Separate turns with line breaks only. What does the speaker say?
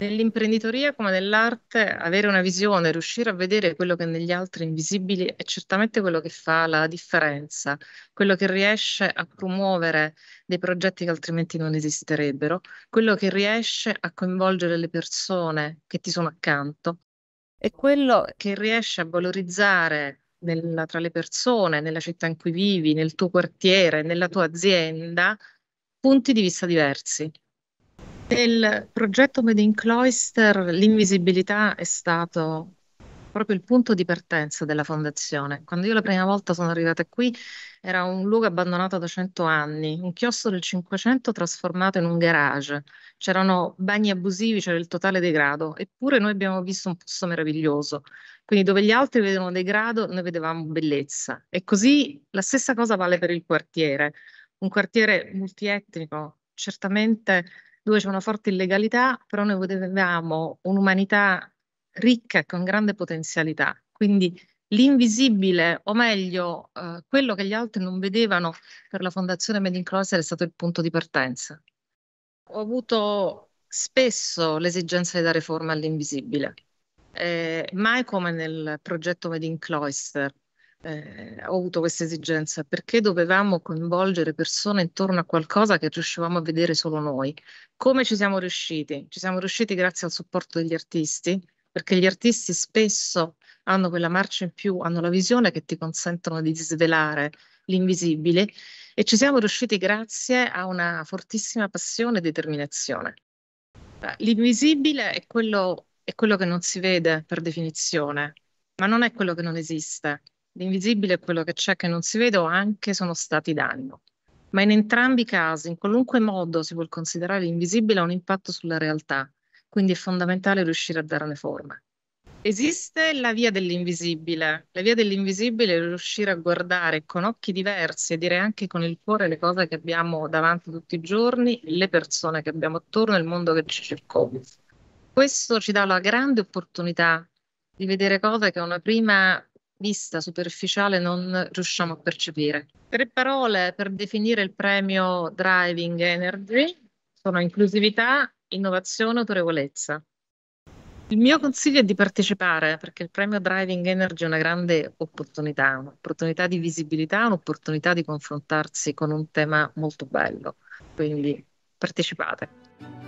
Nell'imprenditoria come nell'arte, avere una visione, riuscire a vedere quello che negli altri è invisibile è certamente quello che fa la differenza, quello che riesce a promuovere dei progetti che altrimenti non esisterebbero, quello che riesce a coinvolgere le persone che ti sono accanto e quello che riesce a valorizzare nella, tra le persone, nella città in cui vivi, nel tuo quartiere, nella tua azienda, punti di vista diversi, nel progetto Made in Cloister l'invisibilità è stato proprio il punto di partenza della fondazione. Quando io la prima volta sono arrivata qui era un luogo abbandonato da cento anni, un chiosso del Cinquecento trasformato in un garage. C'erano bagni abusivi, c'era il totale degrado, eppure noi abbiamo visto un posto meraviglioso. Quindi dove gli altri vedevano degrado, noi vedevamo bellezza. E così la stessa cosa vale per il quartiere. Un quartiere multietnico, certamente dove c'è una forte illegalità, però noi vedevamo un'umanità ricca con grande potenzialità. Quindi l'invisibile, o meglio, eh, quello che gli altri non vedevano per la Fondazione Made in Closer è stato il punto di partenza. Ho avuto spesso l'esigenza di dare forma all'invisibile. Eh, mai come nel progetto Made in Cloister, eh, ho avuto questa esigenza perché dovevamo coinvolgere persone intorno a qualcosa che riuscivamo a vedere solo noi. Come ci siamo riusciti? Ci siamo riusciti grazie al supporto degli artisti, perché gli artisti spesso hanno quella marcia in più, hanno la visione che ti consentono di svelare l'invisibile e ci siamo riusciti grazie a una fortissima passione e determinazione. L'invisibile è quello, è quello che non si vede per definizione, ma non è quello che non esiste l'invisibile è quello che c'è che non si vede o anche sono stati danno. Ma in entrambi i casi, in qualunque modo si vuol considerare l'invisibile, ha un impatto sulla realtà, quindi è fondamentale riuscire a darne forma. Esiste la via dell'invisibile. La via dell'invisibile è riuscire a guardare con occhi diversi e dire anche con il cuore le cose che abbiamo davanti tutti i giorni, le persone che abbiamo attorno e il mondo che ci circonda. Questo ci dà la grande opportunità di vedere cose che a una prima vista superficiale non riusciamo a percepire. Tre parole per definire il premio Driving Energy sono inclusività, innovazione, autorevolezza. Il mio consiglio è di partecipare perché il premio Driving Energy è una grande opportunità, un'opportunità di visibilità, un'opportunità di confrontarsi con un tema molto bello. Quindi partecipate.